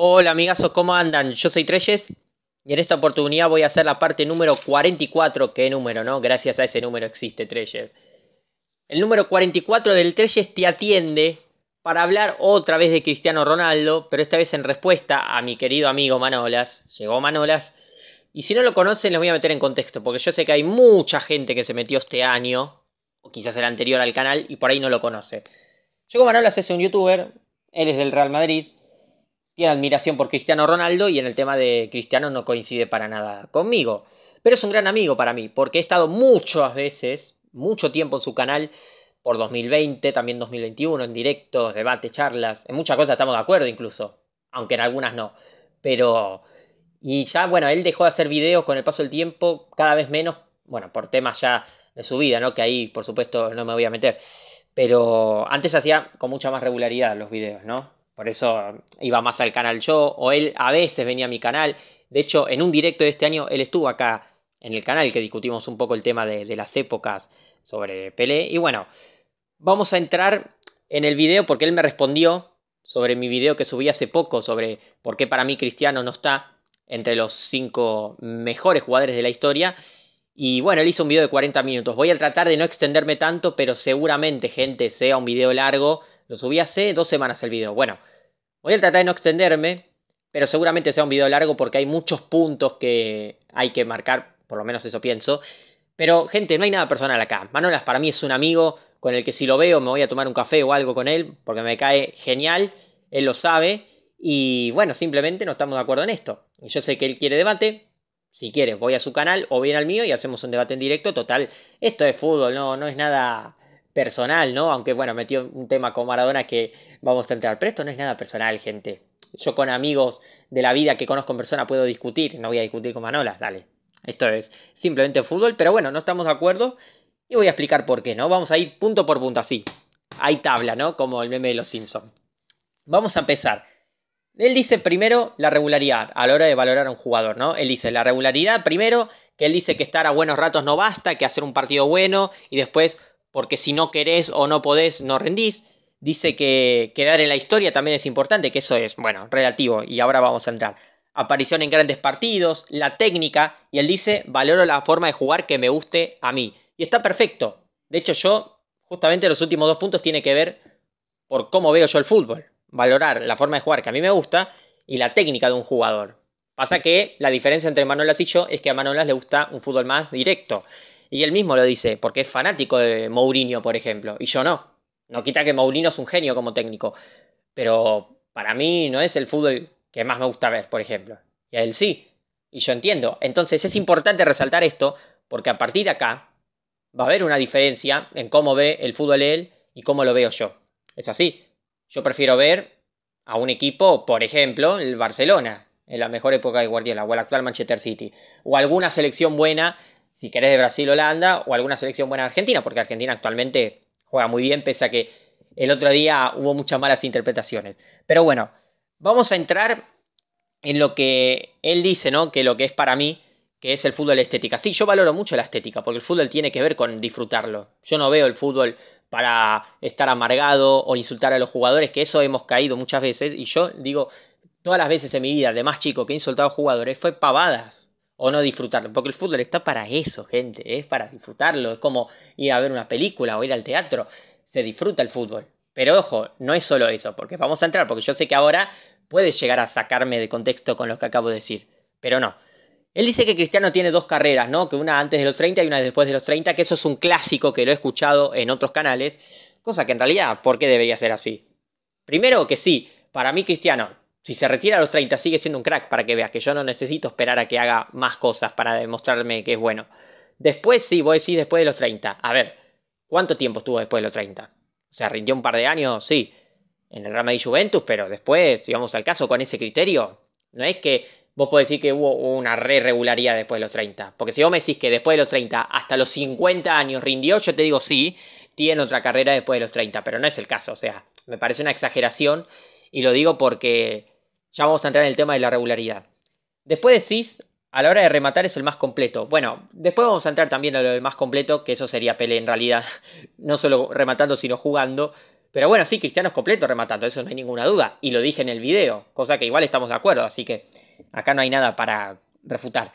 Hola amigazos, ¿cómo andan? Yo soy Treyes y en esta oportunidad voy a hacer la parte número 44. ¿Qué número, no? Gracias a ese número existe Treyes. El número 44 del Treyes te atiende para hablar otra vez de Cristiano Ronaldo, pero esta vez en respuesta a mi querido amigo Manolas. Llegó Manolas. Y si no lo conocen, les voy a meter en contexto, porque yo sé que hay mucha gente que se metió este año, o quizás el anterior al canal, y por ahí no lo conoce. Llegó Manolas, es un youtuber, él es del Real Madrid, tiene admiración por Cristiano Ronaldo y en el tema de Cristiano no coincide para nada conmigo. Pero es un gran amigo para mí, porque he estado muchas veces, mucho tiempo en su canal, por 2020, también 2021, en directos, debates, charlas, en muchas cosas estamos de acuerdo incluso, aunque en algunas no. Pero... Y ya, bueno, él dejó de hacer videos con el paso del tiempo, cada vez menos, bueno, por temas ya de su vida, ¿no? Que ahí, por supuesto, no me voy a meter. Pero antes hacía con mucha más regularidad los videos, ¿no? Por eso iba más al canal yo, o él a veces venía a mi canal. De hecho, en un directo de este año, él estuvo acá en el canal, que discutimos un poco el tema de, las épocas sobre Pelé. Y bueno, vamos a entrar en el video porque él me respondió sobre mi video que subí hace poco, sobre por qué para mí Cristiano no está entre los cinco mejores jugadores de la historia. Y bueno, él hizo un video de 40 minutos. Voy a tratar de no extenderme tanto, pero seguramente, gente, sea un video largo lo subí hace dos semanas el video. Bueno, voy a tratar de no extenderme, pero seguramente sea un video largo porque hay muchos puntos que hay que marcar, por lo menos eso pienso. Pero gente, no hay nada personal acá. Manolas para mí es un amigo con el que si lo veo me voy a tomar un café o algo con él porque me cae genial, él lo sabe y bueno, simplemente no estamos de acuerdo en esto. Y yo sé que él quiere debate, si quieres voy a su canal o bien al mío y hacemos un debate en directo, total, esto es fútbol, no, no es nada personal, ¿no? Aunque bueno, metió un tema con Maradona que vamos a entrar, pero esto no es nada personal, gente. Yo con amigos de la vida que conozco en persona puedo discutir, no voy a discutir con Manola, dale. Esto es simplemente fútbol, pero bueno, no estamos de acuerdo y voy a explicar por qué, ¿no? Vamos a ir punto por punto, así. Hay tabla, ¿no? Como el meme de los Simpsons. Vamos a empezar. Él dice primero la regularidad a la hora de valorar a un jugador, ¿no? Él dice la regularidad primero, que él dice que estar a buenos ratos no basta, que hacer un partido bueno y después porque si no querés o no podés, no rendís. Dice que quedar en la historia también es importante, que eso es, bueno, relativo, y ahora vamos a entrar. Aparición en grandes partidos, la técnica, y él dice, valoro la forma de jugar que me guste a mí. Y está perfecto. De hecho, yo, justamente los últimos dos puntos tiene que ver por cómo veo yo el fútbol. Valorar la forma de jugar que a mí me gusta y la técnica de un jugador. Pasa que la diferencia entre Manolas y yo es que a Manolas le gusta un fútbol más directo. Y él mismo lo dice, porque es fanático de Mourinho, por ejemplo, y yo no. No quita que Mourinho es un genio como técnico, pero para mí no es el fútbol que más me gusta ver, por ejemplo. Y a él sí, y yo entiendo. Entonces es importante resaltar esto, porque a partir de acá va a haber una diferencia en cómo ve el fútbol él y cómo lo veo yo. Es así. Yo prefiero ver a un equipo, por ejemplo, el Barcelona, en la mejor época de Guardiola, o el actual Manchester City, o alguna selección buena si querés, de Brasil, Holanda o alguna selección buena de Argentina, porque Argentina actualmente juega muy bien, pese a que el otro día hubo muchas malas interpretaciones. Pero bueno, vamos a entrar en lo que él dice, ¿no? Que lo que es para mí, que es el fútbol estética. Sí, yo valoro mucho la estética, porque el fútbol tiene que ver con disfrutarlo. Yo no veo el fútbol para estar amargado o insultar a los jugadores, que eso hemos caído muchas veces. Y yo digo, todas las veces en mi vida, de más chico, que he insultado a jugadores, fue pavadas o no disfrutarlo, porque el fútbol está para eso, gente, es para disfrutarlo, es como ir a ver una película o ir al teatro, se disfruta el fútbol. Pero ojo, no es solo eso, porque vamos a entrar, porque yo sé que ahora puedes llegar a sacarme de contexto con lo que acabo de decir, pero no. Él dice que Cristiano tiene dos carreras, ¿no? Que una antes de los 30 y una después de los 30, que eso es un clásico que lo he escuchado en otros canales, cosa que en realidad, ¿por qué debería ser así? Primero que sí, para mí Cristiano si se retira a los 30, sigue siendo un crack para que veas que yo no necesito esperar a que haga más cosas para demostrarme que es bueno. Después sí, voy a decir después de los 30. A ver, ¿cuánto tiempo estuvo después de los 30? O sea, rindió un par de años, sí, en el rama de Juventus, pero después, si vamos al caso, con ese criterio, no es que vos podés decir que hubo una re regularidad después de los 30. Porque si vos me decís que después de los 30 hasta los 50 años rindió, yo te digo sí, tiene otra carrera después de los 30, pero no es el caso. O sea, me parece una exageración y lo digo porque ya vamos a entrar en el tema de la regularidad. Después de CIS, a la hora de rematar es el más completo. Bueno, después vamos a entrar también a lo del más completo, que eso sería Pele en realidad, no solo rematando, sino jugando. Pero bueno, sí, Cristiano es completo rematando, eso no hay ninguna duda. Y lo dije en el video, cosa que igual estamos de acuerdo, así que acá no hay nada para refutar.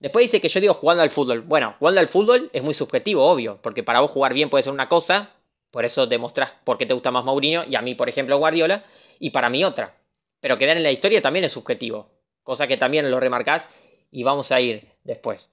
Después dice que yo digo jugando al fútbol. Bueno, jugando al fútbol es muy subjetivo, obvio, porque para vos jugar bien puede ser una cosa, por eso demostrás por qué te gusta más Mourinho y a mí, por ejemplo, Guardiola, y para mí otra. Pero quedar en la historia también es subjetivo, cosa que también lo remarcás y vamos a ir después.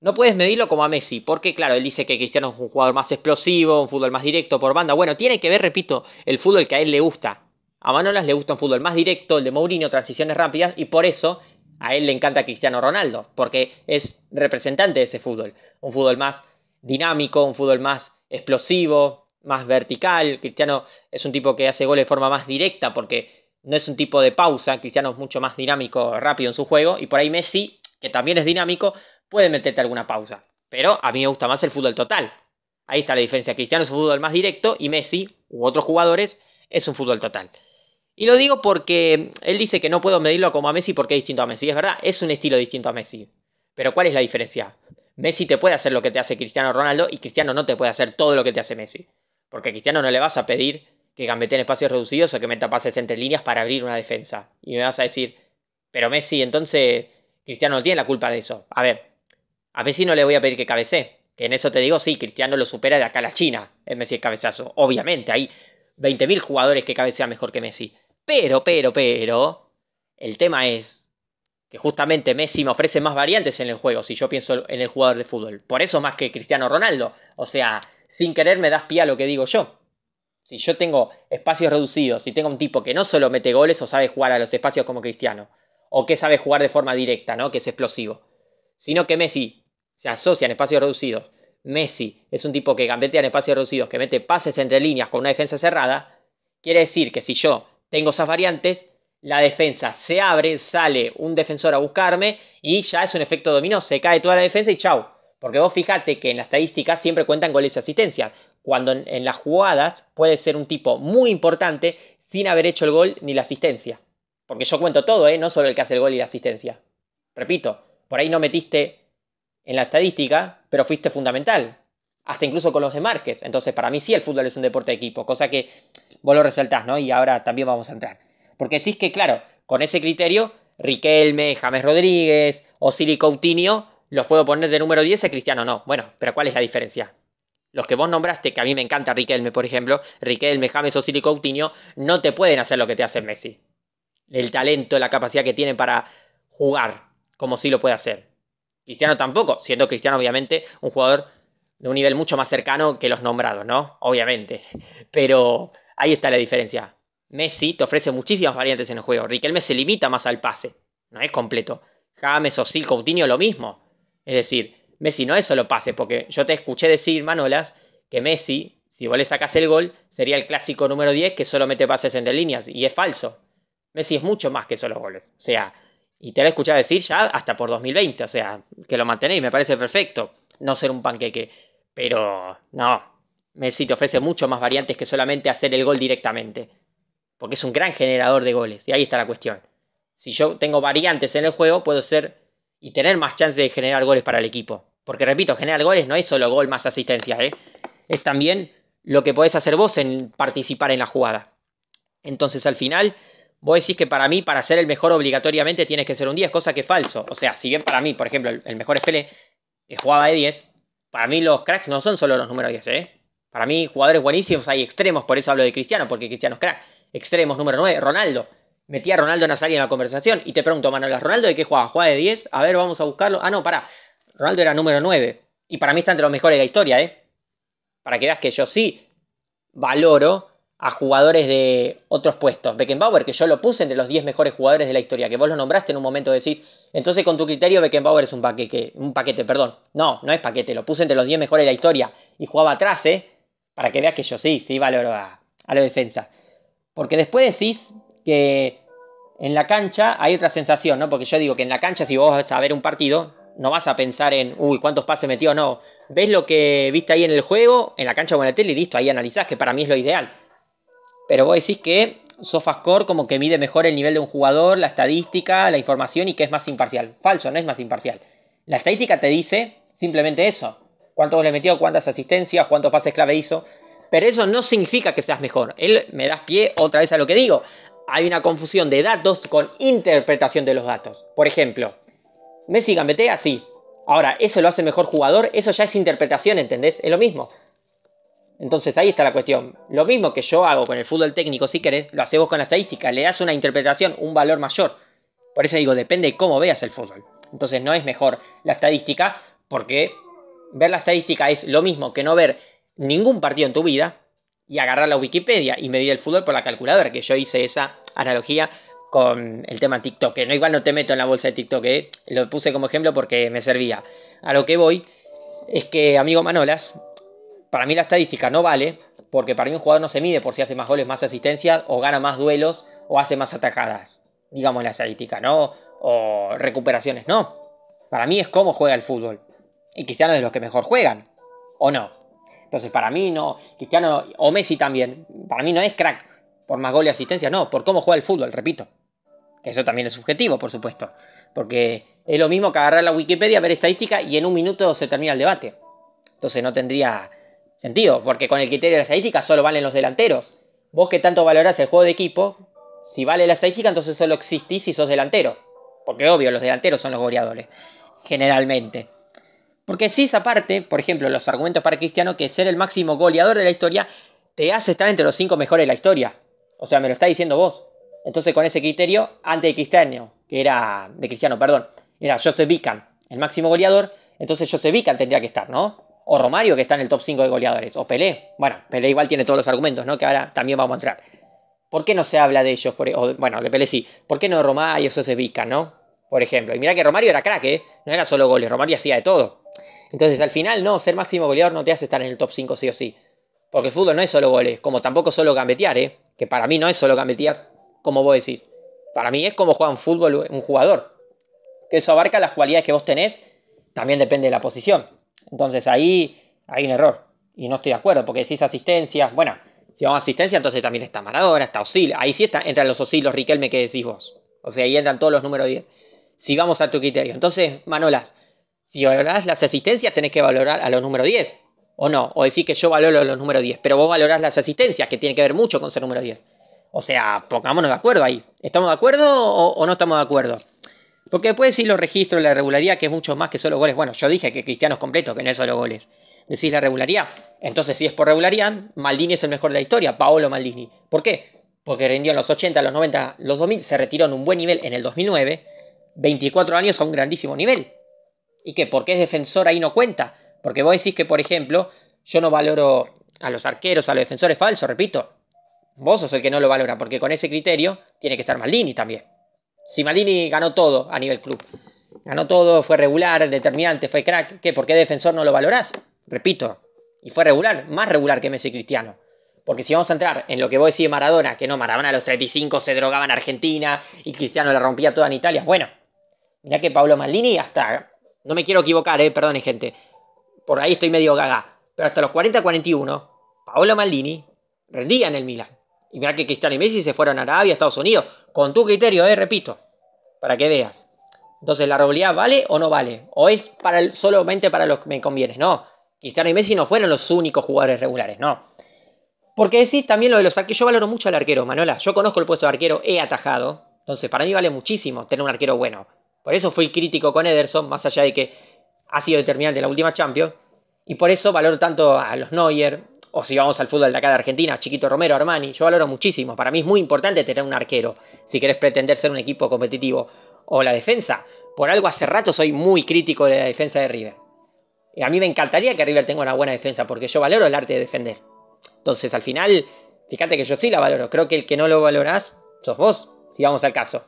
No puedes medirlo como a Messi, porque claro, él dice que Cristiano es un jugador más explosivo, un fútbol más directo por banda. Bueno, tiene que ver, repito, el fútbol que a él le gusta. A Manolas le gusta un fútbol más directo, el de Mourinho, transiciones rápidas, y por eso a él le encanta Cristiano Ronaldo, porque es representante de ese fútbol. Un fútbol más dinámico, un fútbol más explosivo, más vertical. Cristiano es un tipo que hace goles de forma más directa porque no es un tipo de pausa, Cristiano es mucho más dinámico, rápido en su juego, y por ahí Messi, que también es dinámico, puede meterte alguna pausa. Pero a mí me gusta más el fútbol total. Ahí está la diferencia. Cristiano es un fútbol más directo y Messi u otros jugadores es un fútbol total. Y lo digo porque él dice que no puedo medirlo como a Messi porque es distinto a Messi. Es verdad, es un estilo distinto a Messi. Pero ¿cuál es la diferencia? Messi te puede hacer lo que te hace Cristiano Ronaldo y Cristiano no te puede hacer todo lo que te hace Messi. Porque Cristiano no le vas a pedir que cambete en espacios reducidos o que meta pases entre líneas para abrir una defensa. Y me vas a decir, pero Messi, entonces Cristiano no tiene la culpa de eso. A ver, a Messi no le voy a pedir que cabecee. Que en eso te digo, sí, Cristiano lo supera de acá a la China en Messi es cabezazo. Obviamente, hay 20.000 jugadores que cabecean mejor que Messi. Pero, pero, pero, el tema es que justamente Messi me ofrece más variantes en el juego, si yo pienso en el jugador de fútbol. Por eso más que Cristiano Ronaldo. O sea, sin querer me das pie a lo que digo yo. Si yo tengo espacios reducidos, si tengo un tipo que no solo mete goles o sabe jugar a los espacios como Cristiano, o que sabe jugar de forma directa, ¿no? Que es explosivo, sino que Messi se asocia en espacios reducidos. Messi es un tipo que gambetea en espacios reducidos, que mete pases entre líneas con una defensa cerrada. Quiere decir que si yo tengo esas variantes, la defensa se abre, sale un defensor a buscarme y ya es un efecto dominó, se cae toda la defensa y chau. Porque vos fijate que en la estadística siempre cuentan goles y asistencias cuando en, las jugadas puede ser un tipo muy importante sin haber hecho el gol ni la asistencia. Porque yo cuento todo, ¿eh? no solo el que hace el gol y la asistencia. Repito, por ahí no metiste en la estadística, pero fuiste fundamental. Hasta incluso con los de Márquez. Entonces, para mí sí el fútbol es un deporte de equipo, cosa que vos lo resaltás, ¿no? Y ahora también vamos a entrar. Porque sí es que, claro, con ese criterio, Riquelme, James Rodríguez, Osili Coutinho, los puedo poner de número 10 a Cristiano, no. Bueno, pero ¿cuál es la diferencia? los que vos nombraste, que a mí me encanta Riquelme, por ejemplo, Riquelme, James o y Coutinho, no te pueden hacer lo que te hace Messi. El talento, la capacidad que tiene para jugar, como sí lo puede hacer. Cristiano tampoco, siendo Cristiano obviamente un jugador de un nivel mucho más cercano que los nombrados, ¿no? Obviamente. Pero ahí está la diferencia. Messi te ofrece muchísimas variantes en el juego. Riquelme se limita más al pase, no es completo. James o Coutinho lo mismo. Es decir, Messi no es solo pase, porque yo te escuché decir, Manolas, que Messi, si vos le sacas el gol, sería el clásico número 10 que solo mete pases entre líneas, y es falso. Messi es mucho más que solo goles. O sea, y te lo he escuchado decir ya hasta por 2020, o sea, que lo mantenéis, me parece perfecto. No ser un panqueque. Pero no, Messi te ofrece mucho más variantes que solamente hacer el gol directamente. Porque es un gran generador de goles. Y ahí está la cuestión. Si yo tengo variantes en el juego, puedo ser y tener más chances de generar goles para el equipo. Porque repito, generar goles no es solo gol más asistencia, ¿eh? es también lo que podés hacer vos en participar en la jugada. Entonces al final, vos decís que para mí, para ser el mejor obligatoriamente tienes que ser un 10, cosa que es falso. O sea, si bien para mí, por ejemplo, el mejor espele que jugaba de 10, para mí los cracks no son solo los números 10, ¿eh? Para mí, jugadores buenísimos hay extremos, por eso hablo de Cristiano, porque Cristiano es crack. Extremos número 9, Ronaldo. Metí a Ronaldo Nazari en la conversación y te pregunto, Manuel, ¿Ronaldo de qué jugaba? ¿Juega de 10? A ver, vamos a buscarlo. Ah, no, pará. Ronaldo era número 9. Y para mí está entre los mejores de la historia, ¿eh? Para que veas que yo sí valoro a jugadores de otros puestos. Beckenbauer, que yo lo puse entre los 10 mejores jugadores de la historia, que vos lo nombraste en un momento, decís, entonces con tu criterio Beckenbauer es un paquete, un paquete, perdón. No, no es paquete, lo puse entre los 10 mejores de la historia y jugaba atrás, ¿eh? Para que veas que yo sí, sí valoro a, a la defensa. Porque después decís que en la cancha hay otra sensación, ¿no? Porque yo digo que en la cancha si vos vas a ver un partido, no vas a pensar en, uy, cuántos pases metió, o no. Ves lo que viste ahí en el juego, en la cancha o en la tele y listo, ahí analizás, que para mí es lo ideal. Pero vos decís que SofaScore como que mide mejor el nivel de un jugador, la estadística, la información y que es más imparcial. Falso, no es más imparcial. La estadística te dice simplemente eso. Cuántos le metió, cuántas asistencias, cuántos pases clave hizo. Pero eso no significa que seas mejor. Él me das pie otra vez a lo que digo. Hay una confusión de datos con interpretación de los datos. Por ejemplo, Messi gambetea, sí. Ahora, ¿eso lo hace mejor jugador? Eso ya es interpretación, ¿entendés? Es lo mismo. Entonces ahí está la cuestión. Lo mismo que yo hago con el fútbol técnico, si querés, lo haces vos con la estadística. Le das una interpretación, un valor mayor. Por eso digo, depende de cómo veas el fútbol. Entonces no es mejor la estadística, porque ver la estadística es lo mismo que no ver ningún partido en tu vida y agarrar la Wikipedia y medir el fútbol por la calculadora, que yo hice esa analogía con el tema TikTok. Que no, igual no te meto en la bolsa de TikTok, ¿eh? lo puse como ejemplo porque me servía. A lo que voy es que, amigo Manolas, para mí la estadística no vale, porque para mí un jugador no se mide por si hace más goles, más asistencias, o gana más duelos, o hace más atajadas, digamos la estadística, ¿no? O recuperaciones, no. Para mí es cómo juega el fútbol. Y Cristiano es de los que mejor juegan, ¿o no? Entonces, para mí no, Cristiano o Messi también, para mí no es crack por más goles y asistencias, no, por cómo juega el fútbol, repito. Que eso también es subjetivo, por supuesto. Porque es lo mismo que agarrar la Wikipedia, ver estadística y en un minuto se termina el debate. Entonces no tendría sentido, porque con el criterio de la estadística solo valen los delanteros. Vos que tanto valorás el juego de equipo, si vale la estadística, entonces solo existís si sos delantero. Porque obvio, los delanteros son los goleadores, generalmente. Porque si esa parte, por ejemplo, los argumentos para Cristiano, que ser el máximo goleador de la historia te hace estar entre los cinco mejores de la historia. O sea, me lo está diciendo vos. Entonces, con ese criterio, antes de Cristiano, que era de Cristiano, perdón, era Joseph Vican, el máximo goleador, entonces Joseph Vican tendría que estar, ¿no? O Romario, que está en el top 5 de goleadores, o Pelé. Bueno, Pelé igual tiene todos los argumentos, ¿no? Que ahora también vamos a entrar. ¿Por qué no se habla de ellos? Por, e, bueno, de Pelé sí. ¿Por qué no Romario y Joseph Vican, ¿no? Por ejemplo. Y mira que Romario era crack, ¿eh? No era solo goles, Romario hacía de todo. Entonces, al final, no, ser máximo goleador no te hace estar en el top 5 sí o sí. Porque el fútbol no es solo goles, como tampoco solo gambetear, ¿eh? Que para mí no es solo gambetear como vos decís. Para mí es como juega un fútbol un jugador. Que eso abarca las cualidades que vos tenés, también depende de la posición. Entonces ahí hay un error. Y no estoy de acuerdo, porque decís asistencia. Bueno, si vamos a asistencia, entonces también está Maradona, está Osil. Ahí sí está, entran los Osilos, Riquelme, que decís vos. O sea, ahí entran todos los números 10. si vamos a tu criterio. Entonces, Manolas, si valorás las asistencias, tenés que valorar a los números 10. O no, o decir que yo valoro los números 10, pero vos valorás las asistencias, que tiene que ver mucho con ser número 10. O sea, pongámonos de acuerdo ahí. ¿Estamos de acuerdo o, no estamos de acuerdo? Porque después decís los registros, la regularidad, que es mucho más que solo goles. Bueno, yo dije que Cristiano es completo, que no es solo goles. Decís la regularidad. Entonces, si es por regularidad, Maldini es el mejor de la historia, Paolo Maldini. ¿Por qué? Porque rindió en los 80, los 90, los 2000, se retiró en un buen nivel en el 2009. 24 años a un grandísimo nivel. ¿Y qué? Porque es defensor ahí no cuenta. Porque vos decís que, por ejemplo, yo no valoro a los arqueros, a los defensores falsos, repito. Vos sos el que no lo valora, porque con ese criterio tiene que estar Maldini también. Si Maldini ganó todo a nivel club, ganó todo, fue regular, determinante, fue crack, ¿qué? ¿Por qué defensor no lo valorás? Repito, y fue regular, más regular que Messi Cristiano. Porque si vamos a entrar en lo que vos decís de Maradona, que no, Maradona a los 35 se drogaba en Argentina y Cristiano la rompía toda en Italia. Bueno, mirá que Pablo Maldini hasta, no me quiero equivocar, eh, gente, por ahí estoy medio gaga, pero hasta los 40-41, Paolo Maldini rendía en el Milan. Y mirá que Cristiano y Messi se fueron a Arabia, a Estados Unidos. Con tu criterio, eh, repito. Para que veas. Entonces, ¿la robilidad vale o no vale? ¿O es para solamente para los que me conviene? No. Cristiano y Messi no fueron los únicos jugadores regulares, no. Porque decís también lo de los arqueros. Yo valoro mucho al arquero, Manuela. Yo conozco el puesto de arquero, he atajado. Entonces, para mí vale muchísimo tener un arquero bueno. Por eso fui crítico con Ederson, más allá de que ha sido determinante en la última Champions. Y por eso valoro tanto a los Neuer, o si vamos al fútbol de acá de Argentina, Chiquito Romero, Armani, yo valoro muchísimo. Para mí es muy importante tener un arquero si querés pretender ser un equipo competitivo. O la defensa, por algo hace rato soy muy crítico de la defensa de River. Y a mí me encantaría que River tenga una buena defensa porque yo valoro el arte de defender. Entonces al final, fíjate que yo sí la valoro. Creo que el que no lo valorás sos vos, si vamos al caso.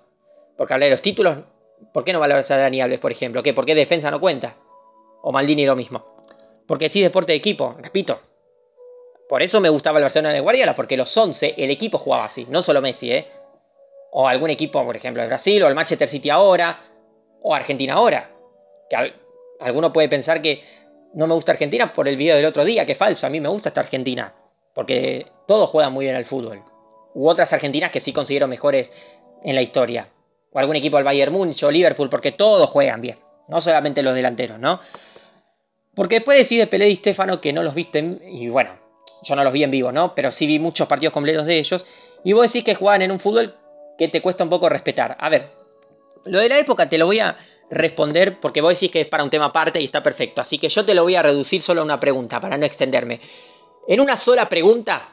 Porque hablar de los títulos, ¿por qué no valoras a Dani Alves, por ejemplo? ¿Qué? ¿Por qué defensa no cuenta? O Maldini lo mismo. Porque sí, deporte de equipo, repito, por eso me gustaba el Barcelona de Guardiola, porque los 11, el equipo jugaba así, no solo Messi, ¿eh? O algún equipo, por ejemplo, de Brasil, o el Manchester City ahora, o Argentina ahora. Que alguno puede pensar que no me gusta Argentina por el video del otro día, que falso, a mí me gusta esta Argentina, porque todos juegan muy bien al fútbol. U otras Argentinas que sí considero mejores en la historia. O algún equipo al Bayern Munich o Liverpool, porque todos juegan bien, no solamente los delanteros, ¿no? Porque después decide Pelé y Stefano que no los visten, y bueno, yo no los vi en vivo, ¿no? Pero sí vi muchos partidos completos de ellos. Y vos decís que jugaban en un fútbol que te cuesta un poco respetar. A ver, lo de la época te lo voy a responder porque vos decís que es para un tema aparte y está perfecto. Así que yo te lo voy a reducir solo a una pregunta para no extenderme. En una sola pregunta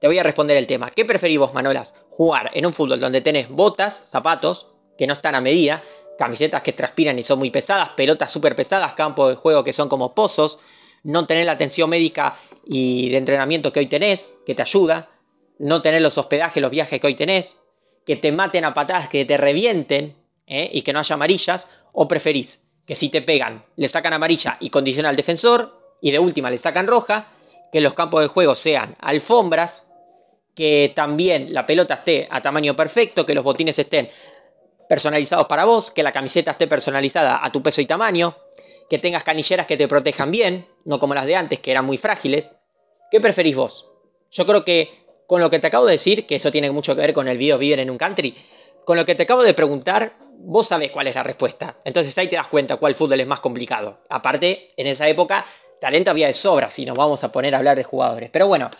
te voy a responder el tema. ¿Qué preferís vos, Manolas? ¿Jugar en un fútbol donde tenés botas, zapatos que no están a medida, camisetas que transpiran y son muy pesadas, pelotas súper pesadas, campos de juego que son como pozos, no tener la atención médica y de entrenamiento que hoy tenés, que te ayuda, no tener los hospedajes, los viajes que hoy tenés, que te maten a patadas, que te revienten ¿eh? y que no haya amarillas, o preferís que si te pegan, le sacan amarilla y condiciona al defensor, y de última le sacan roja, que los campos de juego sean alfombras, que también la pelota esté a tamaño perfecto, que los botines estén personalizados para vos, que la camiseta esté personalizada a tu peso y tamaño, que tengas canilleras que te protejan bien, no como las de antes, que eran muy frágiles. ¿Qué preferís vos? Yo creo que con lo que te acabo de decir, que eso tiene mucho que ver con el video Vivir en un Country, con lo que te acabo de preguntar, vos sabés cuál es la respuesta. Entonces ahí te das cuenta cuál fútbol es más complicado. Aparte, en esa época, talento había de sobra si nos vamos a poner a hablar de jugadores. Pero bueno,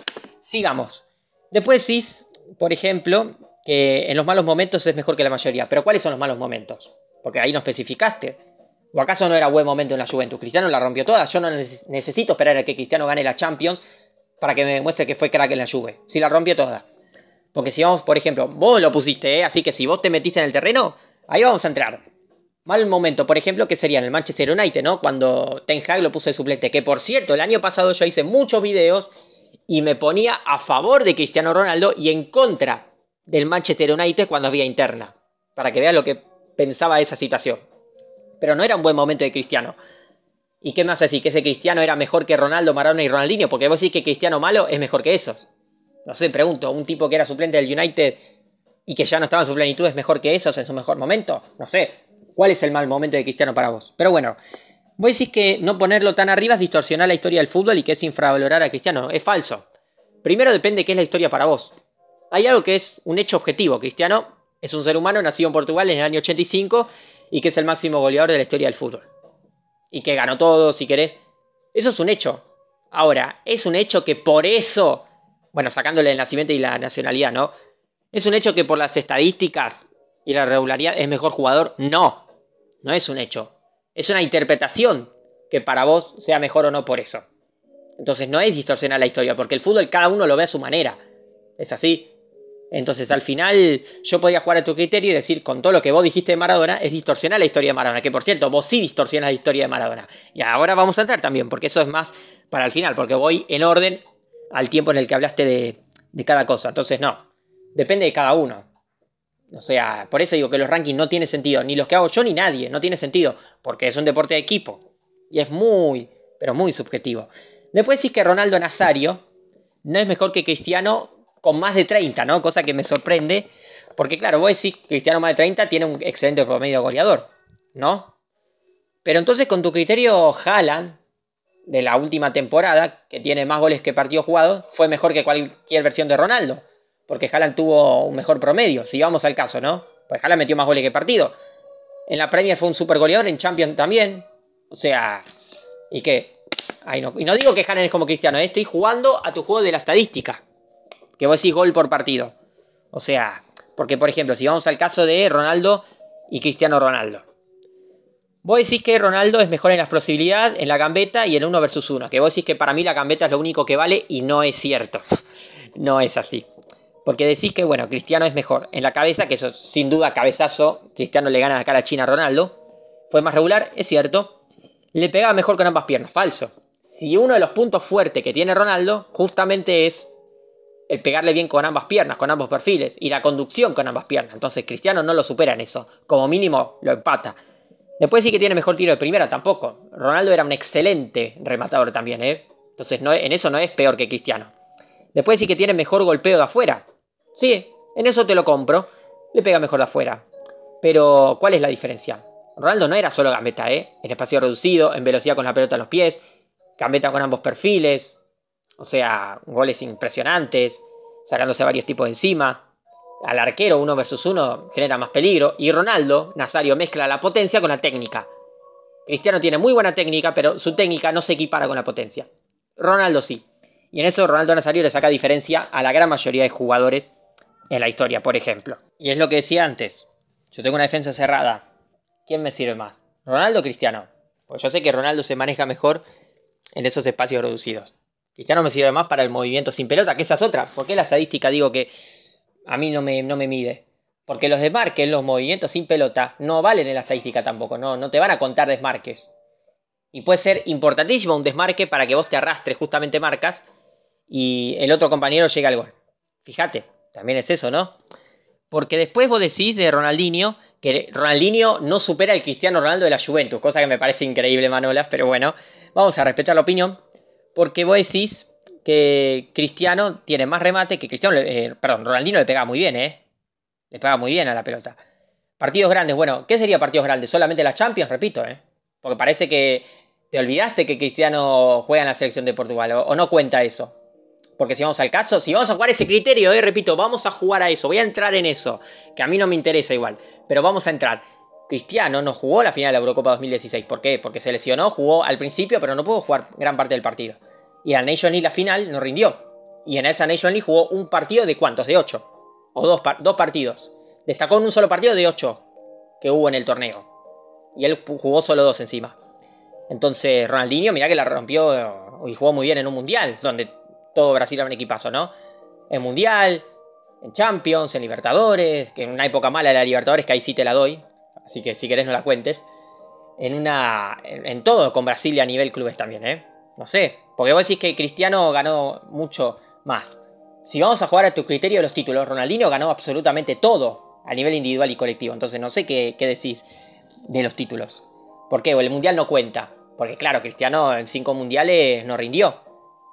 sigamos. Después decís, por ejemplo, que en los malos momentos es mejor que la mayoría. Pero ¿cuáles son los malos momentos? Porque ahí no especificaste. ¿O acaso no era buen momento en la Juventus? Cristiano la rompió toda. Yo no necesito esperar a que Cristiano gane la Champions para que me demuestre que fue crack en la Juve. Si la rompió toda. Porque si vamos, por ejemplo, vos lo pusiste, ¿eh? así que si vos te metiste en el terreno, ahí vamos a entrar. Mal momento, por ejemplo, que sería en el Manchester United, ¿no? Cuando Ten Hag lo puso de suplente. Que por cierto, el año pasado yo hice muchos videos y me ponía a favor de Cristiano Ronaldo y en contra del Manchester United cuando había interna. Para que vean lo que pensaba de esa situación pero no era un buen momento de Cristiano. ¿Y qué más decir? Que ese Cristiano era mejor que Ronaldo, Maradona y Ronaldinho, porque vos decís que Cristiano malo es mejor que esos. No sé, pregunto, un tipo que era suplente del United y que ya no estaba en su plenitud es mejor que esos en su mejor momento. No sé, ¿cuál es el mal momento de Cristiano para vos? Pero bueno, vos decís que no ponerlo tan arriba es distorsionar la historia del fútbol y que es infravalorar a Cristiano. Es falso. Primero depende qué es la historia para vos. Hay algo que es un hecho objetivo. Cristiano es un ser humano nacido en Portugal en el año 85 y que es el máximo goleador de la historia del fútbol. Y que ganó todo, si querés. Eso es un hecho. Ahora, es un hecho que por eso, bueno, sacándole el nacimiento y la nacionalidad, ¿no? Es un hecho que por las estadísticas y la regularidad es mejor jugador. No, no es un hecho. Es una interpretación que para vos sea mejor o no por eso. Entonces no es distorsionar la historia, porque el fútbol cada uno lo ve a su manera. Es así. Entonces, al final, yo podía jugar a tu criterio y decir, con todo lo que vos dijiste de Maradona, es distorsionar la historia de Maradona. Que por cierto, vos sí distorsionas la historia de Maradona. Y ahora vamos a entrar también, porque eso es más para el final, porque voy en orden al tiempo en el que hablaste de, cada cosa. Entonces, no. Depende de cada uno. O sea, por eso digo que los rankings no tienen sentido. Ni los que hago yo ni nadie. No tiene sentido. Porque es un deporte de equipo. Y es muy, pero muy subjetivo. Después decís que Ronaldo Nazario no es mejor que Cristiano con más de 30, ¿no? Cosa que me sorprende. Porque claro, vos decís, Cristiano más de 30 tiene un excelente promedio goleador, ¿no? Pero entonces con tu criterio Haaland, de la última temporada, que tiene más goles que partido jugado, fue mejor que cualquier versión de Ronaldo. Porque Haaland tuvo un mejor promedio, si vamos al caso, ¿no? Pues Haaland metió más goles que partido. En la Premier fue un super goleador, en Champions también. O sea, ¿y qué? no. Y no digo que Haaland es como Cristiano, ¿eh? estoy jugando a tu juego de la estadística vos decís gol por partido. O sea, porque por ejemplo, si vamos al caso de Ronaldo y Cristiano Ronaldo. Vos decís que Ronaldo es mejor en las posibilidades, en la gambeta y en uno versus 1. Que vos decís que para mí la gambeta es lo único que vale y no es cierto. no es así. Porque decís que, bueno, Cristiano es mejor en la cabeza, que eso sin duda cabezazo, Cristiano le gana acá a China a Ronaldo. Fue más regular, es cierto. Le pegaba mejor con ambas piernas, falso. Si uno de los puntos fuertes que tiene Ronaldo justamente es el eh, pegarle bien con ambas piernas, con ambos perfiles, y la conducción con ambas piernas. Entonces Cristiano no lo supera en eso. Como mínimo lo empata. Después sí que tiene mejor tiro de primera tampoco. Ronaldo era un excelente rematador también, ¿eh? Entonces no, en eso no es peor que Cristiano. Después sí que tiene mejor golpeo de afuera. Sí, en eso te lo compro. Le pega mejor de afuera. Pero, ¿cuál es la diferencia? Ronaldo no era solo gambeta, ¿eh? En espacio reducido, en velocidad con la pelota a los pies, gambeta con ambos perfiles, o sea, goles impresionantes, sacándose varios tipos encima. Al arquero uno versus uno genera más peligro. Y Ronaldo, Nazario, mezcla la potencia con la técnica. Cristiano tiene muy buena técnica, pero su técnica no se equipara con la potencia. Ronaldo sí. Y en eso Ronaldo Nazario le saca diferencia a la gran mayoría de jugadores en la historia, por ejemplo. Y es lo que decía antes. Yo tengo una defensa cerrada. ¿Quién me sirve más? ¿Ronaldo o Cristiano? Pues yo sé que Ronaldo se maneja mejor en esos espacios reducidos no me sirve más para el movimiento sin pelota, que esa es otra. ¿Por qué la estadística digo que a mí no me, no me mide? Porque los desmarques, los movimientos sin pelota, no valen en la estadística tampoco, no, no te van a contar desmarques. Y puede ser importantísimo un desmarque para que vos te arrastres justamente marcas y el otro compañero llega al gol. Fíjate, también es eso, ¿no? Porque después vos decís de Ronaldinho que Ronaldinho no supera al Cristiano Ronaldo de la Juventus, cosa que me parece increíble, Manolas, pero bueno, vamos a respetar la opinión. Porque vos decís que Cristiano tiene más remate que Cristiano. Eh, perdón, Ronaldinho le pega muy bien, ¿eh? Le pega muy bien a la pelota. Partidos grandes, bueno, ¿qué sería partidos grandes? Solamente las Champions, repito, ¿eh? Porque parece que te olvidaste que Cristiano juega en la selección de Portugal, o, no cuenta eso. Porque si vamos al caso, si vamos a jugar ese criterio, eh, repito, vamos a jugar a eso, voy a entrar en eso, que a mí no me interesa igual, pero vamos a entrar. Cristiano no jugó la final de la Eurocopa 2016. ¿Por qué? Porque se lesionó, jugó al principio, pero no pudo jugar gran parte del partido. Y la Nation League, la final, no rindió. Y en esa Nation League jugó un partido de cuántos? De ocho O dos, dos partidos. Destacó en un solo partido de ocho que hubo en el torneo. Y él jugó solo dos encima. Entonces, Ronaldinho, mirá que la rompió y jugó muy bien en un mundial, donde todo Brasil era un equipazo, ¿no? En mundial, en Champions, en Libertadores, que en una época mala de la Libertadores, que ahí sí te la doy, así que si querés no la cuentes. En una. En, todo con Brasil y a nivel clubes también, ¿eh? No sé. Porque vos decís que Cristiano ganó mucho más. Si vamos a jugar a tu criterio de los títulos, Ronaldinho ganó absolutamente todo a nivel individual y colectivo. Entonces no sé qué, qué decís de los títulos. ¿Por qué? O el mundial no cuenta. Porque claro, Cristiano en cinco mundiales no rindió.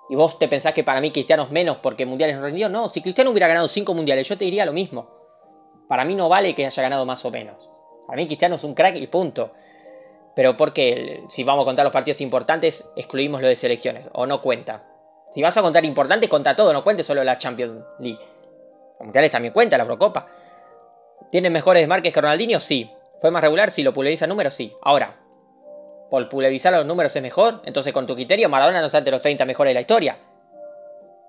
Y vos te pensás que para mí Cristiano es menos porque mundiales no rindió. No, si Cristiano hubiera ganado cinco mundiales, yo te diría lo mismo. Para mí no vale que haya ganado más o menos. A mí Cristiano es un crack y punto. Pero porque si vamos a contar los partidos importantes, excluimos lo de selecciones, o no cuenta. Si vas a contar importantes, conta todo, no cuente solo la Champions League. Los mundiales también cuenta, la Eurocopa. ¿Tiene mejores desmarques que Ronaldinho? Sí. ¿Fue más regular? si ¿Lo pulveriza números? Sí. Ahora, ¿por pulverizar los números es mejor? Entonces, con tu criterio, Maradona no está entre los 30 mejores de la historia.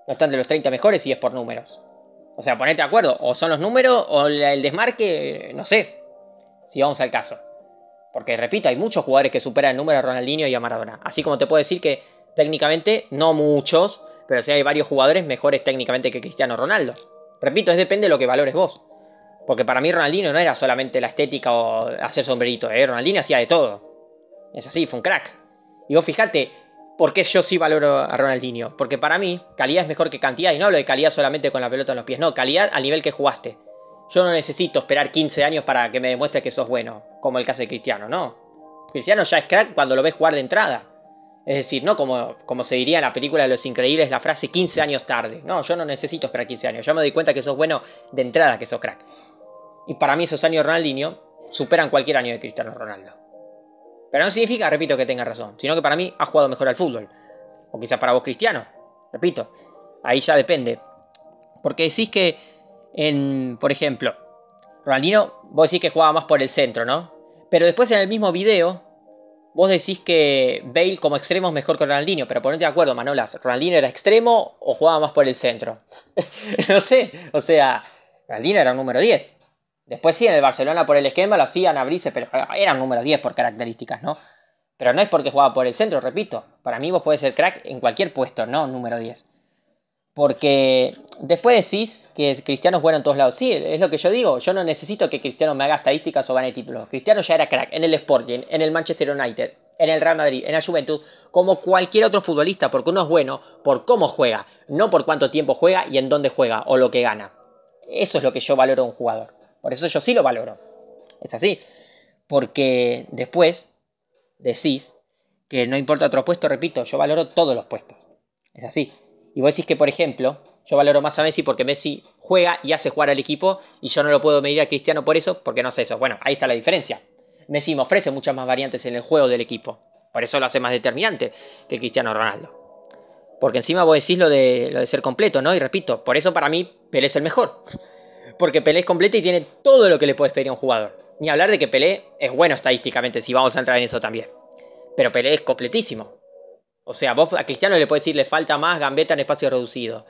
No está entre los 30 mejores si es por números. O sea, ponete de acuerdo. O son los números, o el desmarque, no sé si vamos al caso. Porque repito, hay muchos jugadores que superan el número a Ronaldinho y a Maradona. Así como te puedo decir que técnicamente, no muchos, pero sí hay varios jugadores mejores técnicamente que Cristiano Ronaldo. Repito, es depende de lo que valores vos. Porque para mí Ronaldinho no era solamente la estética o hacer sombrerito, eh. Ronaldinho hacía de todo. Es así, fue un crack. Y vos fijate, ¿por qué yo sí valoro a Ronaldinho? Porque para mí, calidad es mejor que cantidad, y no hablo de calidad solamente con la pelota en los pies, no, calidad al nivel que jugaste. Yo no necesito esperar 15 años para que me demuestre que sos bueno, como el caso de Cristiano, no. Cristiano ya es crack cuando lo ves jugar de entrada. Es decir, no como, como se diría en la película de Los Increíbles la frase 15 años tarde. No, yo no necesito esperar 15 años. Ya me doy cuenta que sos bueno de entrada, que sos crack. Y para mí esos años Ronaldinho superan cualquier año de Cristiano Ronaldo. Pero no significa, repito, que tenga razón, sino que para mí ha jugado mejor al fútbol. O quizás para vos Cristiano. Repito, ahí ya depende. Porque decís que en, por ejemplo, Ronaldinho, vos decís que jugaba más por el centro, ¿no? Pero después en el mismo video, vos decís que Bale como extremo es mejor que Ronaldinho, pero ponete de acuerdo, Manolas, ¿Ronaldinho era extremo o jugaba más por el centro? no sé, o sea, Ronaldinho era un número 10. Después sí, en el Barcelona por el esquema lo hacían abrirse, pero un número 10 por características, ¿no? Pero no es porque jugaba por el centro, repito. Para mí vos podés ser crack en cualquier puesto, no número 10. Porque después decís que Cristiano es bueno en todos lados. Sí, es lo que yo digo. Yo no necesito que Cristiano me haga estadísticas o gane títulos. Cristiano ya era crack en el Sporting, en el Manchester United, en el Real Madrid, en la Juventud, como cualquier otro futbolista, porque uno es bueno por cómo juega, no por cuánto tiempo juega y en dónde juega o lo que gana. Eso es lo que yo valoro a un jugador. Por eso yo sí lo valoro. Es así. Porque después decís que no importa otro puesto, repito, yo valoro todos los puestos. Es así. Y vos decís que, por ejemplo, yo valoro más a Messi porque Messi juega y hace jugar al equipo y yo no lo puedo medir a Cristiano por eso, porque no sé eso. Bueno, ahí está la diferencia. Messi me ofrece muchas más variantes en el juego del equipo. Por eso lo hace más determinante que Cristiano Ronaldo. Porque encima vos decís lo de, lo de ser completo, ¿no? Y repito, por eso para mí Pelé es el mejor. Porque Pelé es completo y tiene todo lo que le puedes pedir a un jugador. Ni hablar de que Pelé es bueno estadísticamente, si vamos a entrar en eso también. Pero Pelé es completísimo. O sea, vos a Cristiano le puedes decir le falta más gambeta en espacio reducido,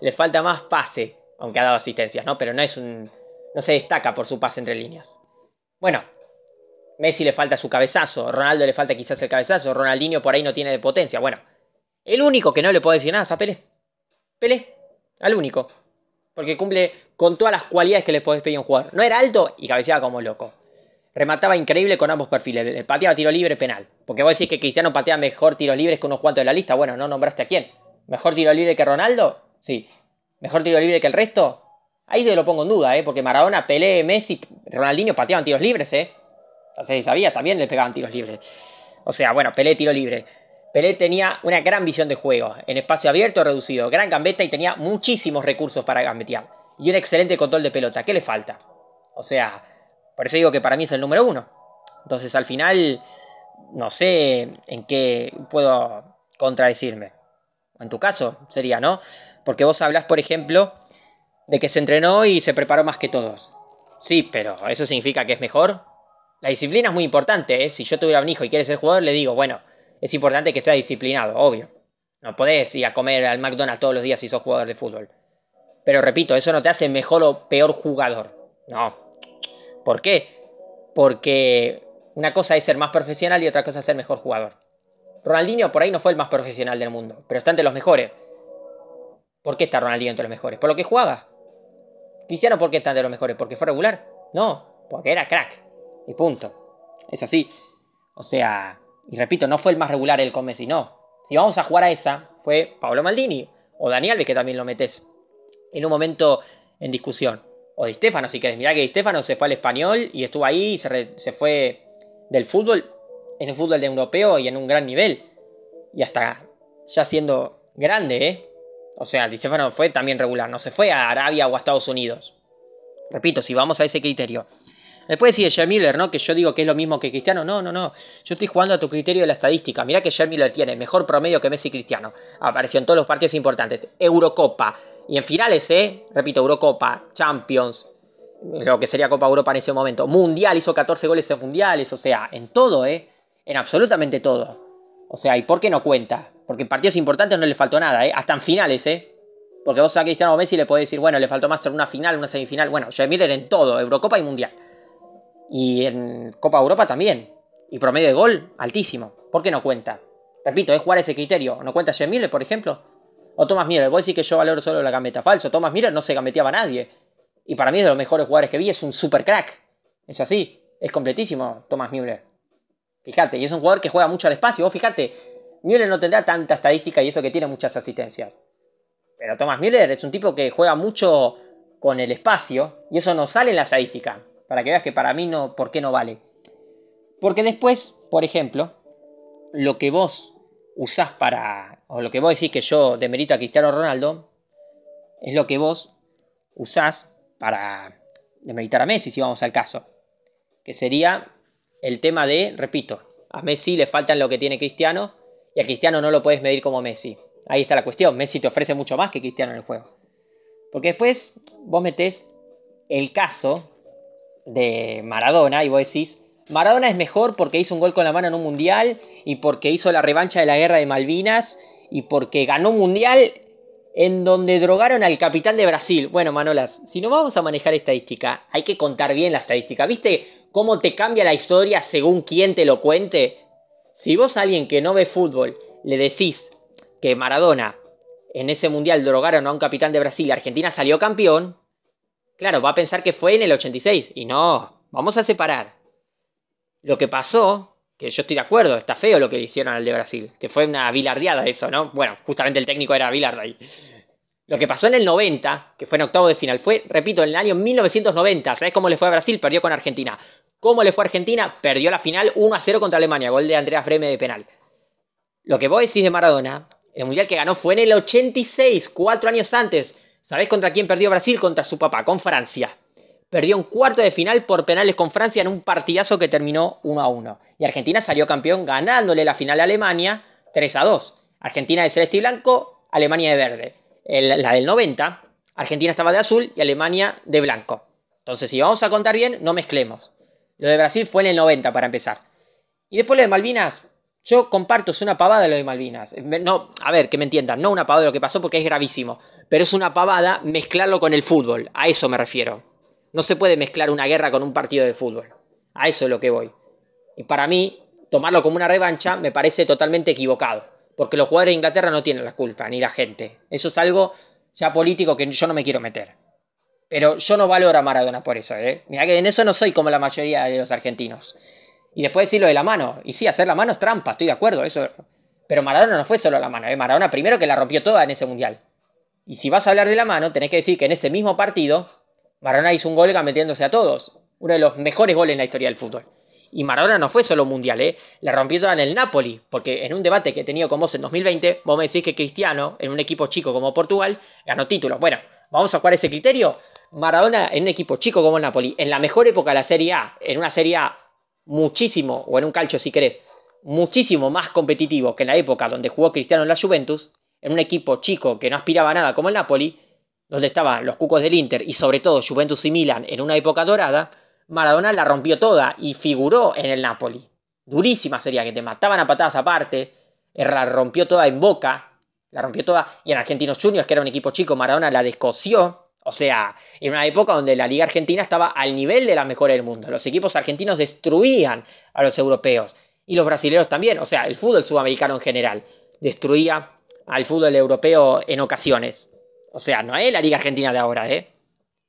le falta más pase, aunque ha dado asistencias, ¿no? Pero no es un. no se destaca por su pase entre líneas. Bueno, Messi le falta su cabezazo, Ronaldo le falta quizás el cabezazo, Ronaldinho por ahí no tiene de potencia. Bueno, el único que no le puedo decir nada es a Pelé. Pelé, al único. Porque cumple con todas las cualidades que le podés pedir a un jugador. No era alto y cabeceaba como loco remataba increíble con ambos perfiles. Pateaba tiro libre, penal. Porque vos decís que Cristiano patea mejor tiros libres que unos cuantos de la lista. Bueno, no nombraste a quién. ¿Mejor tiro libre que Ronaldo? Sí. ¿Mejor tiro libre que el resto? Ahí te lo pongo en duda, ¿eh? Porque Maradona, Pelé, Messi, Ronaldinho pateaban tiros libres, ¿eh? No sé si sabías, también le pegaban tiros libres. O sea, bueno, Pelé tiro libre. Pelé tenía una gran visión de juego, en espacio abierto reducido, gran gambeta y tenía muchísimos recursos para gambetear. Y un excelente control de pelota. ¿Qué le falta? O sea, por eso digo que para mí es el número uno. Entonces al final no sé en qué puedo contradecirme. En tu caso sería, ¿no? Porque vos hablas, por ejemplo, de que se entrenó y se preparó más que todos. Sí, pero ¿eso significa que es mejor? La disciplina es muy importante, ¿eh? Si yo tuviera un hijo y quiere ser jugador, le digo, bueno, es importante que sea disciplinado, obvio. No podés ir a comer al McDonald's todos los días si sos jugador de fútbol. Pero repito, eso no te hace mejor o peor jugador. No, ¿Por qué? Porque una cosa es ser más profesional y otra cosa es ser mejor jugador. Ronaldinho por ahí no fue el más profesional del mundo, pero está entre los mejores. ¿Por qué está Ronaldinho entre los mejores? Por lo que jugaba. Cristiano, ¿por qué está entre los mejores? ¿Porque fue regular? No, porque era crack. Y punto. Es así. O sea, y repito, no fue el más regular el con Messi, no. Si vamos a jugar a esa, fue Pablo Maldini o Daniel, que también lo metes en un momento en discusión o Di Stefano, si querés. Mirá que Di se fue al español y estuvo ahí y se, fue del fútbol, en el fútbol de europeo y en un gran nivel. Y hasta ya siendo grande, ¿eh? O sea, Di Stefano fue también regular, no se fue a Arabia o a Estados Unidos. Repito, si vamos a ese criterio. Después decide Jerry Miller, ¿no? Que yo digo que es lo mismo que Cristiano. No, no, no. Yo estoy jugando a tu criterio de la estadística. Mirá que Jerry Miller tiene mejor promedio que Messi Cristiano. Apareció en todos los partidos importantes. Eurocopa, y en finales, ¿eh? Repito, Eurocopa, Champions, lo que sería Copa Europa en ese momento. Mundial, hizo 14 goles en mundiales, o sea, en todo, ¿eh? En absolutamente todo. O sea, ¿y por qué no cuenta? Porque en partidos importantes no le faltó nada, ¿eh? Hasta en finales, ¿eh? Porque vos a Cristiano Messi le podés decir, bueno, le faltó más en una final, una semifinal. Bueno, se Miller en todo, Eurocopa y Mundial. Y en Copa Europa también. Y promedio de gol altísimo. ¿Por qué no cuenta? Repito, es jugar ese criterio. ¿No cuenta Miller, por ejemplo? O Thomas Müller, voy a decir que yo valoro solo la gambeta. Falso, Thomas Müller no se gambeteaba a nadie. Y para mí es de los mejores jugadores que vi, es un super crack. Es así, es completísimo Thomas Müller. Fíjate, y es un jugador que juega mucho al espacio. Vos fíjate, Müller no tendrá tanta estadística y eso que tiene muchas asistencias. Pero Thomas Müller es un tipo que juega mucho con el espacio y eso no sale en la estadística. Para que veas que para mí no, ¿por qué no vale? Porque después, por ejemplo, lo que vos usás para o lo que vos decís que yo demerito a Cristiano Ronaldo, es lo que vos usás para demeritar a Messi, si vamos al caso. Que sería el tema de, repito, a Messi le faltan lo que tiene Cristiano y a Cristiano no lo puedes medir como Messi. Ahí está la cuestión. Messi te ofrece mucho más que Cristiano en el juego. Porque después vos metés el caso de Maradona y vos decís, Maradona es mejor porque hizo un gol con la mano en un mundial y porque hizo la revancha de la guerra de Malvinas y porque ganó un mundial en donde drogaron al capitán de Brasil. Bueno, Manolas, si no vamos a manejar estadística, hay que contar bien la estadística. ¿Viste cómo te cambia la historia según quién te lo cuente? Si vos a alguien que no ve fútbol le decís que Maradona en ese mundial drogaron a un capitán de Brasil y Argentina salió campeón, claro, va a pensar que fue en el 86. Y no, vamos a separar. Lo que pasó que yo estoy de acuerdo, está feo lo que le hicieron al de Brasil, que fue una bilardeada eso, ¿no? Bueno, justamente el técnico era vilarde ahí. Lo que pasó en el 90, que fue en octavo de final, fue, repito, en el año 1990. ¿Sabes cómo le fue a Brasil? Perdió con Argentina. ¿Cómo le fue a Argentina? Perdió la final 1 a 0 contra Alemania, gol de Andrea Freme de penal. Lo que vos decís de Maradona, el mundial que ganó fue en el 86, cuatro años antes. ¿Sabés contra quién perdió Brasil? Contra su papá, con Francia perdió un cuarto de final por penales con Francia en un partidazo que terminó 1 a 1. Y Argentina salió campeón ganándole la final a Alemania 3 a 2. Argentina de celeste y blanco, Alemania de verde. la del 90, Argentina estaba de azul y Alemania de blanco. Entonces, si vamos a contar bien, no mezclemos. Lo de Brasil fue en el 90 para empezar. Y después lo de Malvinas, yo comparto, es una pavada lo de Malvinas. No, a ver, que me entiendan, no una pavada de lo que pasó porque es gravísimo, pero es una pavada mezclarlo con el fútbol, a eso me refiero. No se puede mezclar una guerra con un partido de fútbol. A eso es lo que voy. Y para mí, tomarlo como una revancha me parece totalmente equivocado. Porque los jugadores de Inglaterra no tienen la culpa, ni la gente. Eso es algo ya político que yo no me quiero meter. Pero yo no valoro a Maradona por eso, ¿eh? Mira que en eso no soy como la mayoría de los argentinos. Y después decirlo lo de la mano. Y sí, hacer la mano es trampa, estoy de acuerdo. Eso... Pero Maradona no fue solo la mano, ¿eh? Maradona primero que la rompió toda en ese mundial. Y si vas a hablar de la mano, tenés que decir que en ese mismo partido Maradona hizo un gol metiéndose a todos. Uno de los mejores goles en la historia del fútbol. Y Maradona no fue solo mundial, ¿eh? La rompió en el Napoli, porque en un debate que he tenido con vos en 2020, vos me decís que Cristiano, en un equipo chico como Portugal, ganó títulos. Bueno, vamos a jugar ese criterio. Maradona en un equipo chico como el Napoli, en la mejor época de la Serie A, en una Serie A muchísimo, o en un calcio si querés, muchísimo más competitivo que en la época donde jugó Cristiano en la Juventus, en un equipo chico que no aspiraba a nada como el Napoli, donde estaban los cucos del Inter y sobre todo Juventus y Milan en una época dorada, Maradona la rompió toda y figuró en el Napoli. Durísima sería que te mataban a patadas aparte, eh, la rompió toda en Boca, la rompió toda y en Argentinos Juniors, que era un equipo chico, Maradona la descoció. O sea, en una época donde la Liga Argentina estaba al nivel de la mejor del mundo. Los equipos argentinos destruían a los europeos y los brasileños también. O sea, el fútbol sudamericano en general destruía al fútbol europeo en ocasiones. O sea, no es la Liga Argentina de ahora, ¿eh?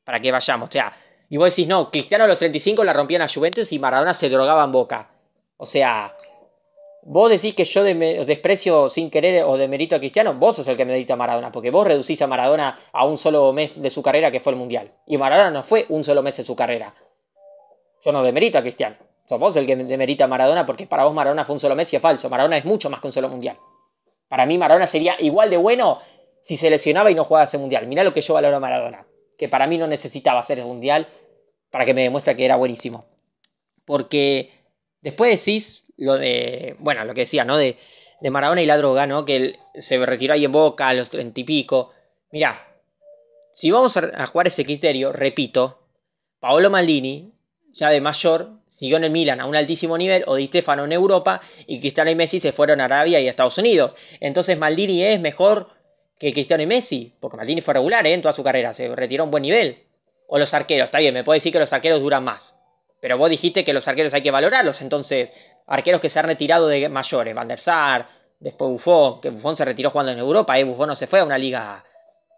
Para que vayamos. O sea, y vos decís, no, Cristiano a los 35 la rompían a Juventus y Maradona se drogaba en boca. O sea, vos decís que yo de, desprecio sin querer o demerito a Cristiano, vos sos el que medita a Maradona, porque vos reducís a Maradona a un solo mes de su carrera que fue el Mundial. Y Maradona no fue un solo mes de su carrera. Yo no demerito a Cristiano. Sos vos el que demerita a Maradona porque para vos Maradona fue un solo mes y es falso. Maradona es mucho más que un solo Mundial. Para mí Maradona sería igual de bueno si se lesionaba y no jugaba ese mundial. Mirá lo que yo valoro a Maradona, que para mí no necesitaba hacer el mundial para que me demuestre que era buenísimo. Porque después decís lo de, bueno, lo que decía, ¿no? De, de Maradona y la droga, ¿no? Que él se retiró ahí en Boca a los treinta y pico. Mirá, si vamos a, jugar ese criterio, repito, Paolo Maldini, ya de mayor, siguió en el Milan a un altísimo nivel, o Di Stefano en Europa, y Cristiano y Messi se fueron a Arabia y a Estados Unidos. Entonces Maldini es mejor que Cristiano y Messi, porque Maldini fue regular ¿eh? en toda su carrera, se retiró a un buen nivel. O los arqueros, está bien, me puede decir que los arqueros duran más. Pero vos dijiste que los arqueros hay que valorarlos, entonces, arqueros que se han retirado de mayores, Van der Sar, después Buffon, que Buffon se retiró jugando en Europa, ¿eh? Buffon no se fue a una liga.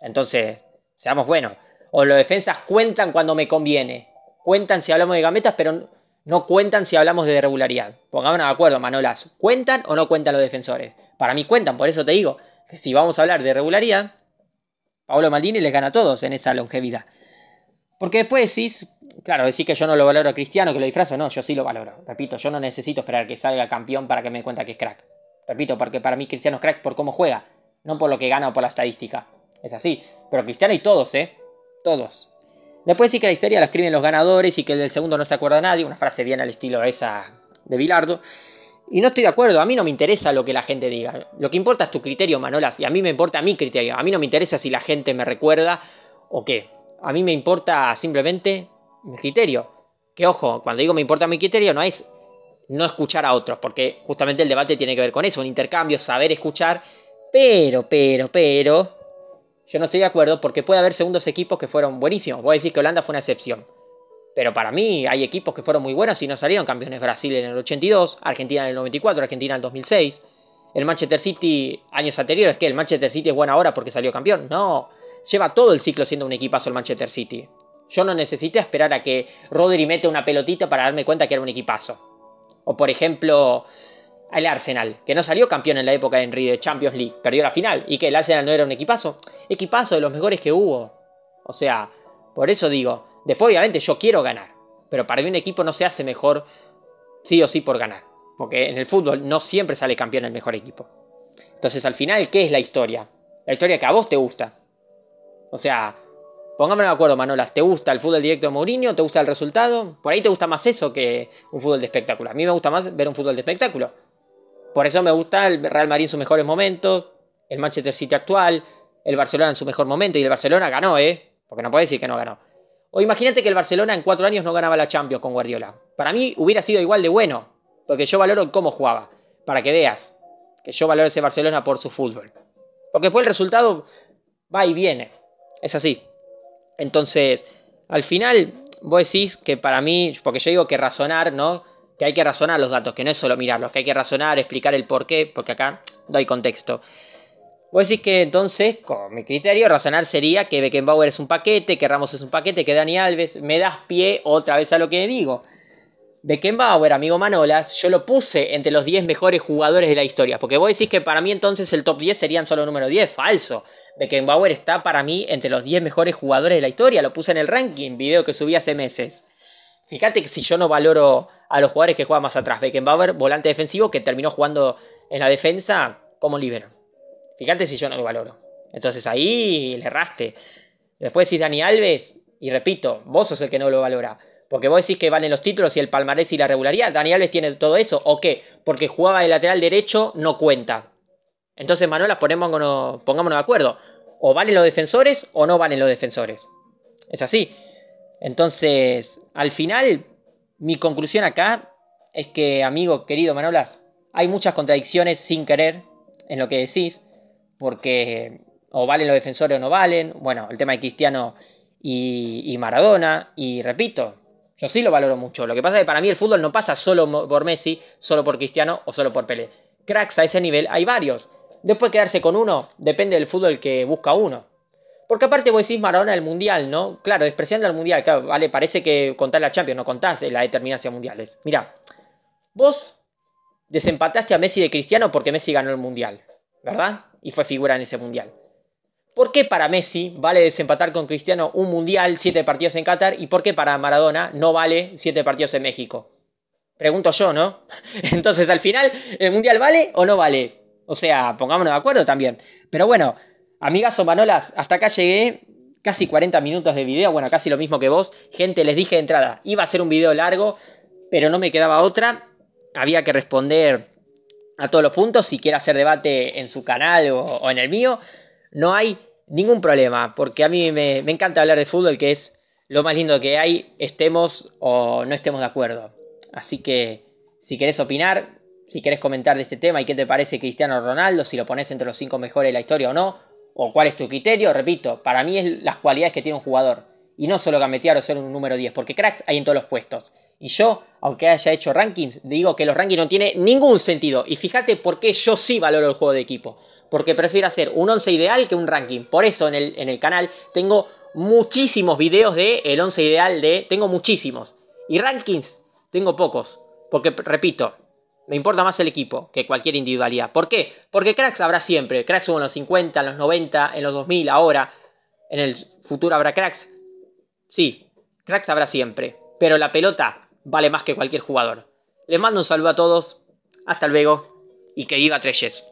Entonces, seamos buenos. O los defensas cuentan cuando me conviene. Cuentan si hablamos de gametas, pero no cuentan si hablamos de regularidad. Pongámonos de acuerdo, Manolas. ¿Cuentan o no cuentan los defensores? Para mí cuentan, por eso te digo si vamos a hablar de regularidad, Paolo Maldini les gana a todos en esa longevidad. Porque después decís, claro, decís que yo no lo valoro a Cristiano, que lo disfrazo, no, yo sí lo valoro. Repito, yo no necesito esperar que salga campeón para que me cuenta que es crack. Repito, porque para mí Cristiano es crack por cómo juega, no por lo que gana o por la estadística. Es así. Pero Cristiano y todos, ¿eh? Todos. Después sí que la historia la escriben los ganadores y que el del segundo no se acuerda nadie, una frase bien al estilo esa de Bilardo. Y no estoy de acuerdo, a mí no me interesa lo que la gente diga. Lo que importa es tu criterio, Manolas, y a mí me importa mi criterio. A mí no me interesa si la gente me recuerda o qué. A mí me importa simplemente mi criterio. Que ojo, cuando digo me importa mi criterio no es no escuchar a otros, porque justamente el debate tiene que ver con eso, un intercambio, saber escuchar, pero, pero, pero, yo no estoy de acuerdo porque puede haber segundos equipos que fueron buenísimos. Voy a decir que Holanda fue una excepción. Pero para mí hay equipos que fueron muy buenos y no salieron campeones. Brasil en el 82, Argentina en el 94, Argentina en el 2006. El Manchester City años anteriores, que el Manchester City es bueno ahora porque salió campeón. No, lleva todo el ciclo siendo un equipazo el Manchester City. Yo no necesité esperar a que Rodri mete una pelotita para darme cuenta que era un equipazo. O por ejemplo, el Arsenal, que no salió campeón en la época de Henry de Champions League, perdió la final. ¿Y que el Arsenal no era un equipazo? Equipazo de los mejores que hubo. O sea, por eso digo, Después, obviamente, yo quiero ganar, pero para mí un equipo no se hace mejor sí o sí por ganar, porque en el fútbol no siempre sale campeón el mejor equipo. Entonces, al final, ¿qué es la historia? La historia que a vos te gusta. O sea, pongámonos de acuerdo, Manolas, ¿te gusta el fútbol directo de Mourinho? ¿Te gusta el resultado? Por ahí te gusta más eso que un fútbol de espectáculo. A mí me gusta más ver un fútbol de espectáculo. Por eso me gusta el Real Madrid en sus mejores momentos, el Manchester City actual, el Barcelona en su mejor momento, y el Barcelona ganó, ¿eh? Porque no puede decir que no ganó. O imagínate que el Barcelona en cuatro años no ganaba la Champions con Guardiola. Para mí hubiera sido igual de bueno, porque yo valoro cómo jugaba, para que veas que yo valoro ese Barcelona por su fútbol. Porque fue el resultado va y viene, es así. Entonces, al final, vos decís que para mí, porque yo digo que razonar, ¿no? Que hay que razonar los datos, que no es solo mirarlos, que hay que razonar, explicar el por qué, porque acá doy contexto. Vos decís que entonces, con mi criterio, razonar sería que Beckenbauer es un paquete, que Ramos es un paquete, que Dani Alves, me das pie otra vez a lo que digo. Beckenbauer, amigo Manolas, yo lo puse entre los 10 mejores jugadores de la historia, porque vos decís que para mí entonces el top 10 serían solo número 10, falso. Beckenbauer está para mí entre los 10 mejores jugadores de la historia, lo puse en el ranking, video que subí hace meses. Fíjate que si yo no valoro a los jugadores que juegan más atrás, Beckenbauer, volante defensivo, que terminó jugando en la defensa como libero. Fíjate si yo no lo valoro. Entonces ahí le erraste. Después decís Dani Alves, y repito, vos sos el que no lo valora. Porque vos decís que valen los títulos y el palmarés y la regularidad. Dani Alves tiene todo eso. ¿O qué? Porque jugaba de lateral derecho, no cuenta. Entonces, Manolas, pongámonos de acuerdo. O valen los defensores o no valen los defensores. Es así. Entonces, al final, mi conclusión acá es que, amigo querido Manolas, hay muchas contradicciones sin querer en lo que decís porque o valen los defensores o no valen. Bueno, el tema de Cristiano y, Maradona. Y repito, yo sí lo valoro mucho. Lo que pasa es que para mí el fútbol no pasa solo por Messi, solo por Cristiano o solo por Pelé. Cracks a ese nivel hay varios. Después quedarse con uno depende del fútbol que busca uno. Porque aparte vos decís Maradona del Mundial, ¿no? Claro, despreciando al Mundial, claro, vale, parece que contás la Champions, no contás la determinación mundial. Mira, vos desempataste a Messi de Cristiano porque Messi ganó el Mundial, ¿verdad? y fue figura en ese mundial. ¿Por qué para Messi vale desempatar con Cristiano un mundial, siete partidos en Qatar, y por qué para Maradona no vale siete partidos en México? Pregunto yo, ¿no? Entonces, al final, ¿el mundial vale o no vale? O sea, pongámonos de acuerdo también. Pero bueno, amigas o manolas, hasta acá llegué. Casi 40 minutos de video, bueno, casi lo mismo que vos. Gente, les dije de entrada, iba a ser un video largo, pero no me quedaba otra. Había que responder a todos los puntos, si quiere hacer debate en su canal o, en el mío, no hay ningún problema, porque a mí me, encanta hablar de fútbol, que es lo más lindo que hay, estemos o no estemos de acuerdo. Así que si querés opinar, si querés comentar de este tema y qué te parece Cristiano Ronaldo, si lo pones entre los cinco mejores de la historia o no, o cuál es tu criterio, repito, para mí es las cualidades que tiene un jugador. Y no solo gametear o ser un número 10, porque cracks hay en todos los puestos. Y yo, aunque haya hecho rankings, digo que los rankings no tienen ningún sentido. Y fíjate por qué yo sí valoro el juego de equipo. Porque prefiero hacer un 11 ideal que un ranking. Por eso en el, canal tengo muchísimos videos de el 11 ideal de... Tengo muchísimos. Y rankings tengo pocos. Porque, repito, me importa más el equipo que cualquier individualidad. ¿Por qué? Porque cracks habrá siempre. Cracks hubo en los 50, en los 90, en los 2000, ahora. En el futuro habrá cracks. Sí, cracks habrá siempre. Pero la pelota vale más que cualquier jugador. Les mando un saludo a todos, hasta luego y que viva Treyes.